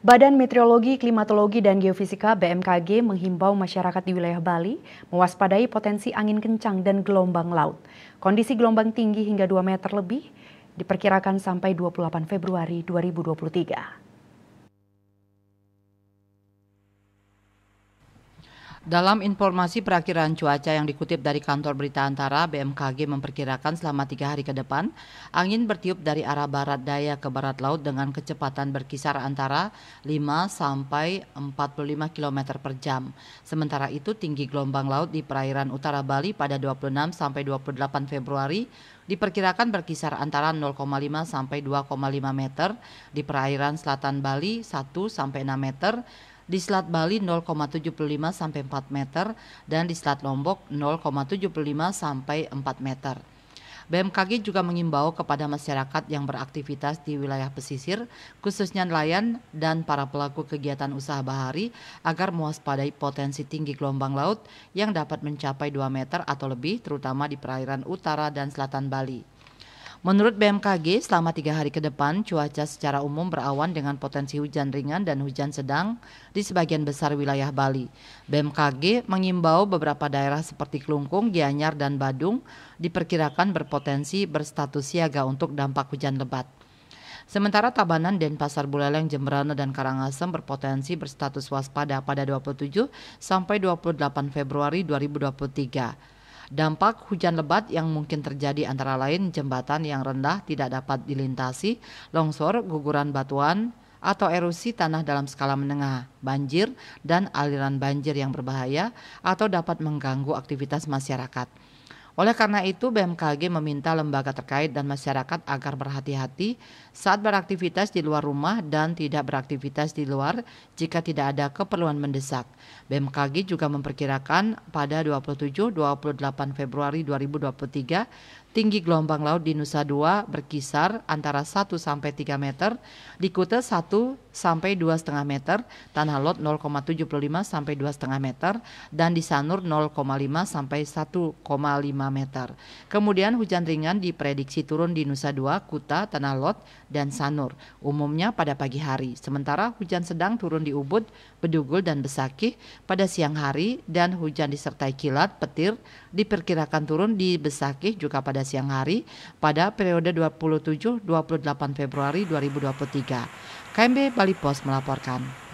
Badan Meteorologi, Klimatologi, dan Geofisika BMKG menghimbau masyarakat di wilayah Bali mewaspadai potensi angin kencang dan gelombang laut. Kondisi gelombang tinggi hingga 2 meter lebih diperkirakan sampai 28 Februari 2023. Dalam informasi perakiran cuaca yang dikutip dari kantor berita antara, BMKG memperkirakan selama tiga hari ke depan, angin bertiup dari arah barat daya ke barat laut dengan kecepatan berkisar antara 5 sampai 45 km per jam. Sementara itu, tinggi gelombang laut di perairan utara Bali pada 26 sampai 28 Februari diperkirakan berkisar antara 0,5 sampai 2,5 meter, di perairan selatan Bali 1 sampai 6 meter, di Selat Bali 0,75 sampai 4 meter dan di Selat Lombok 0,75 sampai 4 meter. BMKG juga mengimbau kepada masyarakat yang beraktivitas di wilayah pesisir, khususnya nelayan dan para pelaku kegiatan usaha bahari agar mewaspadai potensi tinggi gelombang laut yang dapat mencapai 2 meter atau lebih terutama di perairan utara dan selatan Bali. Menurut BMKG, selama tiga hari ke depan cuaca secara umum berawan dengan potensi hujan ringan dan hujan sedang di sebagian besar wilayah Bali. BMKG mengimbau beberapa daerah seperti Klungkung, Gianyar, dan Badung diperkirakan berpotensi berstatus siaga untuk dampak hujan lebat. Sementara Tabanan, dan Pasar Buleleng, Jemberana, dan Karangasem berpotensi berstatus waspada pada 27 sampai 28 Februari 2023. Dampak hujan lebat yang mungkin terjadi antara lain jembatan yang rendah tidak dapat dilintasi, longsor, guguran batuan, atau erosi tanah dalam skala menengah, banjir, dan aliran banjir yang berbahaya atau dapat mengganggu aktivitas masyarakat. Oleh karena itu, BMKG meminta lembaga terkait dan masyarakat agar berhati-hati saat beraktivitas di luar rumah dan tidak beraktivitas di luar jika tidak ada keperluan mendesak. BMKG juga memperkirakan pada 27-28 Februari 2023 Tinggi gelombang laut di Nusa Dua berkisar antara 1 sampai 3 meter, di Kuta 1 sampai 2,5 meter, Tanah Lot 0,75 sampai 2,5 meter, dan di Sanur 0,5 sampai 1,5 meter. Kemudian hujan ringan diprediksi turun di Nusa Dua, Kuta, Tanah Lot, dan Sanur, umumnya pada pagi hari. Sementara hujan sedang turun di Ubud, Bedugul, dan Besakih pada siang hari, dan hujan disertai kilat, petir, diperkirakan turun di Besakih juga pada pada siang hari pada periode 27-28 Februari 2023. KMB Bali Post melaporkan.